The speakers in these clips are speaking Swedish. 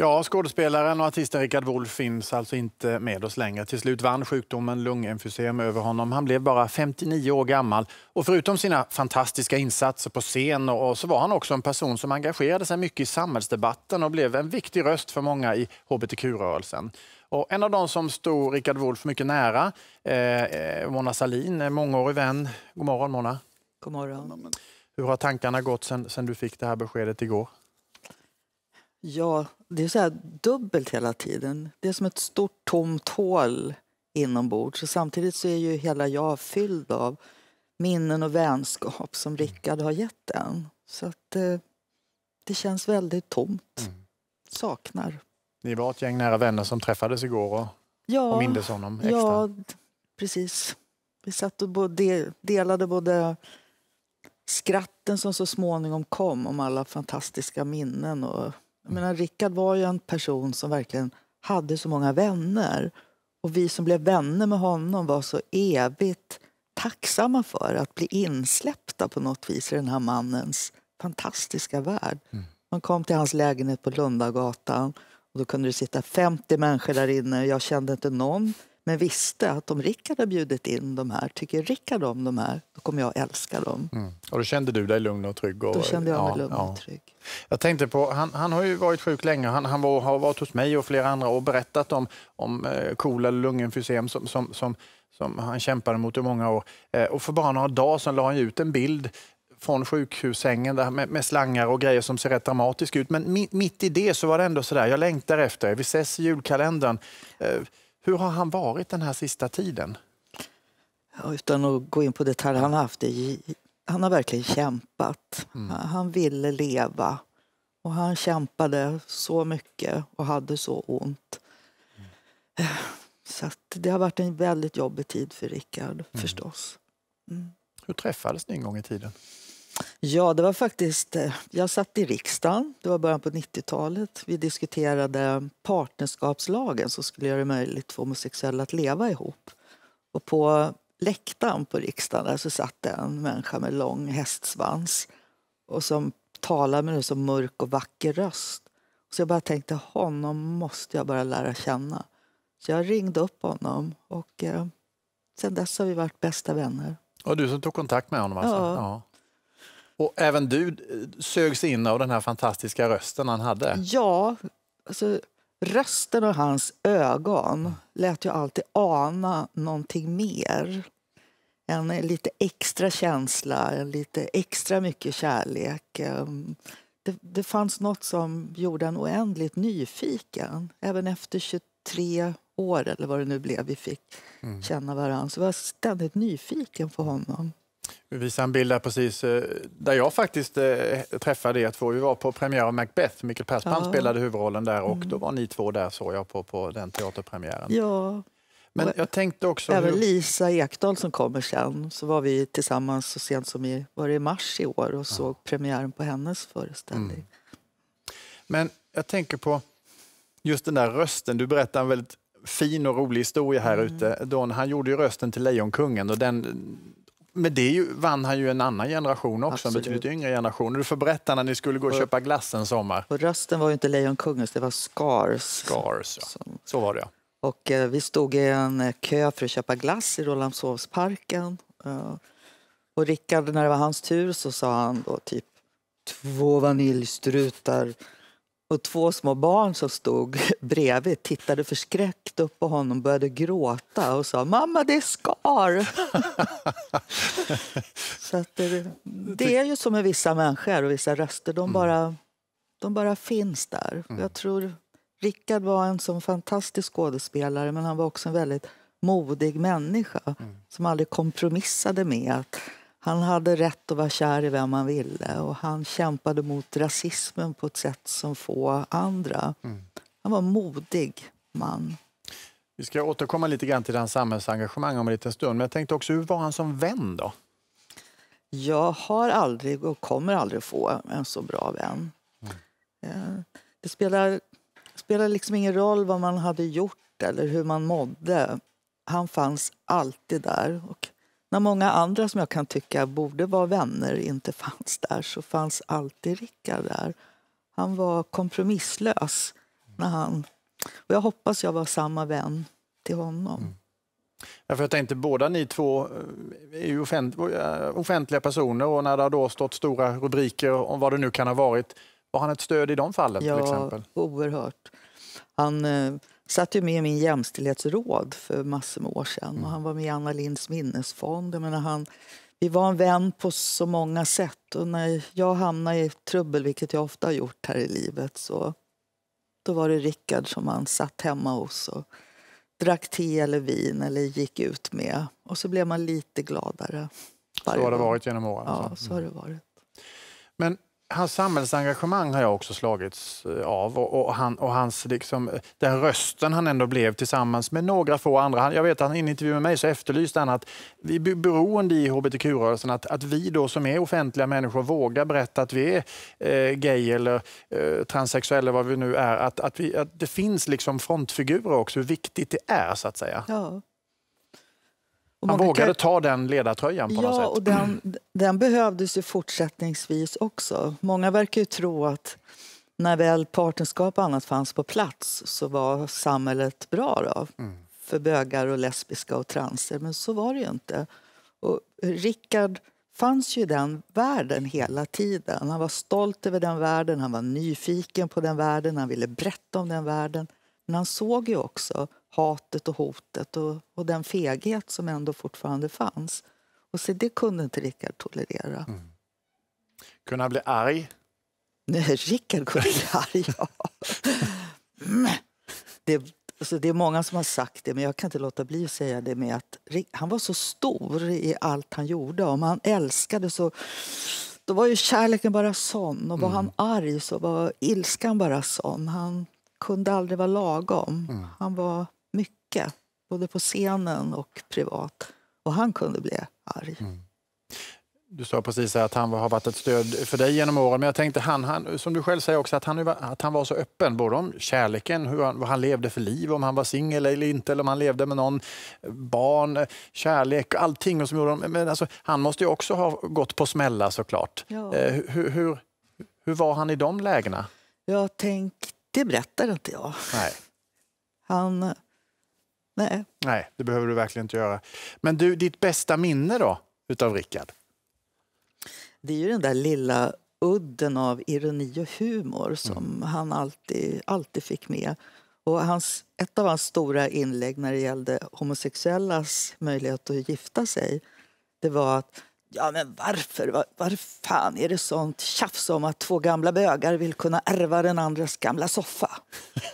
Ja, skådespelaren och artisten Richard Wolff finns alltså inte med oss längre. Till slut vann sjukdomen lungemfysem över honom. Han blev bara 59 år gammal och förutom sina fantastiska insatser på scen och så var han också en person som engagerade sig mycket i samhällsdebatten och blev en viktig röst för många i hbtq-rörelsen. Och en av de som stod Richard Wolff mycket nära, eh, eh Mona Salin, mångårig vän. God morgon, Mona. God morgon. Hur har tankarna gått sen, du fick det här beskedet igår? Ja, det är så här dubbelt hela tiden. Det är som ett stort tomt hål inombords. Och samtidigt så är ju hela jag fylld av minnen och vänskap som mm. Rickard har gett en. Så att eh, det känns väldigt tomt. Mm. Saknar. Ni var ett gäng nära vänner som träffades igår och, ja, och mindes honom extra. Ja, precis. Vi satt och både, delade både skratten som så småningom kom om alla fantastiska minnen och jag menar, Rickard var ju en person som verkligen hade så många vänner. Och vi som blev vänner med honom var så evigt tacksamma för att bli insläppta på något vis i den här mannens fantastiska värld. Mm. Man kom till hans lägenhet på Lundagatan och då kunde det sitta 50 människor där inne. Jag kände inte någon men visste att om Rickard har bjudit in de här, tycker Rickard om de här, då kommer jag älska dem. Mm. Och då kände du dig lugn och trygg? Och, då kände jag mig ja, lugn ja. och trygg. Jag tänkte på, han, han har ju varit sjuk länge, han, han var, har varit hos mig och flera andra och berättat om, om eh, KOL eller lungemfysem som, som, som, som, han kämpade mot i många år. Eh, och för bara några dagar sedan la han ut en bild från sjukhussängen där med, med, slangar och grejer som ser rätt dramatiskt ut. Men mi, mitt i det så var det ändå sådär, jag längtar efter er, Vi ses i julkalendern. Eh, hur har han varit den här sista tiden? utan att gå in på detaljer, han har, haft det, han har verkligen kämpat. Mm. Han ville leva och han kämpade så mycket och hade så ont. Mm. Så det har varit en väldigt jobbig tid för Rickard, mm. förstås. Mm. Hur träffades ni en gång i tiden? Ja, det var faktiskt... Eh, jag satt i riksdagen, det var början på 90-talet. Vi diskuterade partnerskapslagen som skulle göra det möjligt för homosexuella att leva ihop. Och på läktaren på riksdagen där så satt en människa med lång hästsvans och som talade med en så mörk och vacker röst. Så jag bara tänkte, honom måste jag bara lära känna. Så jag ringde upp honom och eh, sen dess har vi varit bästa vänner. Och du som tog kontakt med honom? Alltså. Ja. ja. Och även du eh, sögs in av den här fantastiska rösten han hade. Ja, alltså, rösten och hans ögon lät ju alltid ana någonting mer. En lite extra känsla, en lite extra mycket kärlek. Ehm, det, det fanns nåt som gjorde en oändligt nyfiken, även efter 23 år eller vad det nu blev vi fick mm. känna varandra. Så var jag ständigt nyfiken på honom. Vi visa en bild där precis eh, där jag faktiskt eh, träffade er två. Vi var på premiär av Macbeth. Mikael Persbrandt ja. spelade huvudrollen där och mm. då var ni två där såg jag på, på den teaterpremiären. Ja. Men jag tänkte också... Även hur... Lisa Ekdahl som kommer sen, så var vi tillsammans så sent som i, var i mars i år och såg premiären på hennes föreställning. Mm. Men jag tänker på just den där rösten. Du berättar en väldigt fin och rolig historia här mm. ute. han gjorde ju rösten till Lejonkungen och den, men det ju, vann han ju en annan generation också, Absolut. en betydligt yngre generation. Du får berätta när ni skulle gå och, och köpa glass en sommar. Och rösten var ju inte Lejonkungens, det var Scars. Scars, ja. Som, så var det ja. Och eh, vi stod i en eh, kö för att köpa glass i Rålambshovsparken. Eh, och Rickard, när det var hans tur så sa han då typ två vaniljstrutar och två små barn som stod bredvid tittade förskräckt upp på honom, började gråta och sa mamma det är skar. så att det, det, är ju som med vissa människor och vissa röster, de mm. bara, de bara finns där. Mm. Jag tror Rickard var en sån fantastisk skådespelare men han var också en väldigt modig människa mm. som aldrig kompromissade med att han hade rätt att vara kär i vem han ville och han kämpade mot rasismen på ett sätt som få andra. Mm. Han var en modig man. Vi ska återkomma lite grann till hans samhällsengagemang om en liten stund. Men jag tänkte också, hur var han som vän då? Jag har aldrig och kommer aldrig få en så bra vän. Mm. Eh, det spelar, spelar liksom ingen roll vad man hade gjort eller hur man mådde. Han fanns alltid där och när många andra som jag kan tycka borde vara vänner inte fanns där så fanns alltid Rickard där. Han var kompromisslös. när han... Och jag hoppas jag var samma vän till honom. Mm. Ja, jag tänkte, båda ni två eh, är ju eh, offentliga personer och när det har då stått stora rubriker om vad det nu kan ha varit, var han ett stöd i de fallen? Ja, till exempel? oerhört. Han eh, satt ju med i min jämställdhetsråd för massor med år sedan och mm. han var med i Anna Linds minnesfond. Jag menar, han, vi var en vän på så många sätt och när jag hamnade i trubbel, vilket jag ofta har gjort här i livet, så då var det Rickard som han satt hemma hos och drack te eller vin eller gick ut med och så blev man lite gladare. Så har det varit genom åren? Ja, alltså. så har det mm. varit. Men hans samhällsengagemang har jag också slagits eh, av och, och, han, och hans, liksom, eh, den rösten han ändå blev tillsammans med några få andra. Han, jag vet att i en intervju med mig så efterlyste han att vi är beroende i hbtq-rörelsen att, att vi då som är offentliga människor vågar berätta att vi är eh, gay eller eh, transsexuell eller vad vi nu är. Att, att, vi, att det finns liksom frontfigurer också, hur viktigt det är så att säga. Ja. Och han vågade kan... ta den ledartröjan på ja, något sätt. och den, den behövdes ju fortsättningsvis också. Många verkar ju tro att när väl partnerskap och annat fanns på plats så var samhället bra då, mm. för bögar och lesbiska och transer, men så var det ju inte. Och Rickard fanns ju i den världen hela tiden. Han var stolt över den världen, han var nyfiken på den världen, han ville berätta om den världen. Men han såg ju också hatet och hotet och, och den feghet som ändå fortfarande fanns. Och så det kunde inte Rickard tolerera. Mm. Kunde han bli arg? Nej, Rickard kunde bli arg, ja. Mm. Det, alltså det är många som har sagt det, men jag kan inte låta bli att säga det med att han var så stor i allt han gjorde. Om han älskade så då var ju kärleken bara sån och var mm. han arg så var ilskan bara sån. Han kunde aldrig vara lagom. Mm. Han var mycket, både på scenen och privat. Och han kunde bli arg. Mm. Du sa precis att han har varit ett stöd för dig genom åren, men jag tänkte han, han som du själv säger också, att han, att han var så öppen, både om kärleken, hur han, vad han levde för liv, om han var singel eller inte, eller om han levde med någon, eh, barn, kärlek, allting. som gjorde, men alltså, han måste ju också ha gått på smälla såklart. Ja. Eh, hur, hur, hur var han i de lägena? Jag tänkte, det berättar inte jag. Nej. Han Nej. Nej, det behöver du verkligen inte göra. Men du, ditt bästa minne då, utav Rickard? Det är ju den där lilla udden av ironi och humor mm. som mm. han alltid, alltid fick med. Och hans, ett av hans stora inlägg när det gällde homosexuellas möjlighet att gifta sig, det var att Ja, men varför? Var, var fan är det sånt tjafs om att två gamla bögar vill kunna ärva den andras gamla soffa?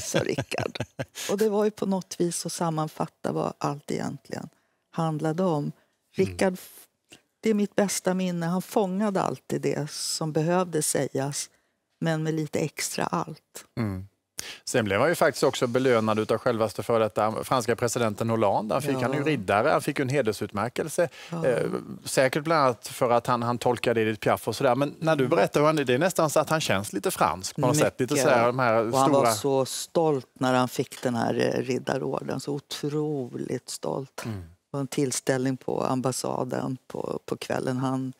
sa Rickard. Och det var ju på något vis att sammanfatta vad allt egentligen handlade om. Mm. Rickard, mm. det är mitt bästa minne, han fångade alltid det som behövde sägas men med lite extra allt. Mm. Sen blev han ju faktiskt också belönad av självaste för detta franska presidenten Hollande. Han fick ja. han ju riddare, han fick en hedersutmärkelse. Ja. Eh, säkert bland annat för att han, han tolkade Edith Piaf och sådär. Men när du mm. berättar hur han det är nästan så att han känns lite fransk på något Mycket. sätt. Lite så de här och stora... han var så stolt när han fick den här eh, riddarorden. Så otroligt stolt. Mm. Det var en tillställning på ambassaden på, på kvällen. Han,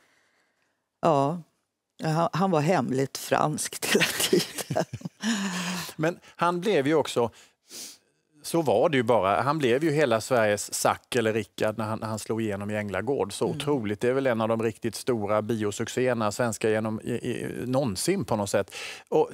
ja, Ja, han var hemligt fransk hela tiden. Men han blev ju också, så var det ju bara, han blev ju hela Sveriges Zack eller Rickard när han, när han slog igenom i Änglagård. Så mm. otroligt, det är väl en av de riktigt stora biosuccéerna svenska genom i, i, någonsin på något sätt. Och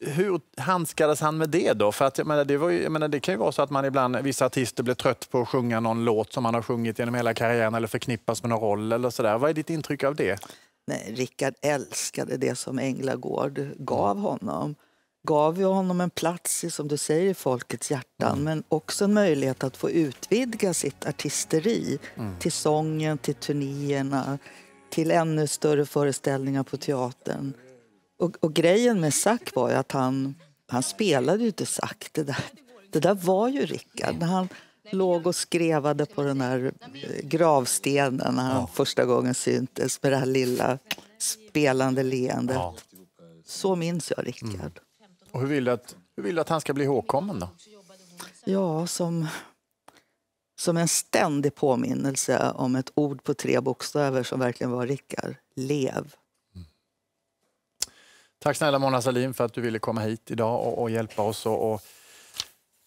hur handskades han med det då? För att, jag menar, det, var ju, jag menar, det kan ju vara så att man ibland, vissa artister blir trött på att sjunga någon låt som man har sjungit genom hela karriären eller förknippas med någon roll eller sådär. Vad är ditt intryck av det? Nej, Rickard älskade det som Änglagård gav honom. Gav ju honom en plats i, som du säger, folkets hjärtan mm. men också en möjlighet att få utvidga sitt artisteri mm. till sången, till turnéerna, till ännu större föreställningar på teatern. Och, och grejen med Sack var ju att han, han spelade ju inte Sack. Det där, det där var ju Rickard. Han, låg och skrevade på den här eh, gravstenen när han ja. första gången syntes med det här lilla spelande leendet. Ja. Så minns jag Rickard. Mm. Och hur vill, du att, hur vill att han ska bli ihågkommen då? Ja, som, som en ständig påminnelse om ett ord på tre bokstäver som verkligen var Rickard. Lev. Mm. Tack snälla Mona Salin för att du ville komma hit idag och, och hjälpa oss. Och, och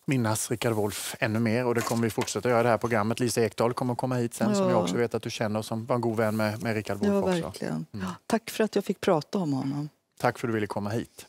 minnas Rickard Wolff ännu mer och det kommer vi fortsätta göra det här programmet. Lisa Ekdahl kommer komma hit sen ja. som jag också vet att du känner som var en god vän med, med Rickard Wolff ja, också. Mm. Tack för att jag fick prata om honom. Tack för att du ville komma hit.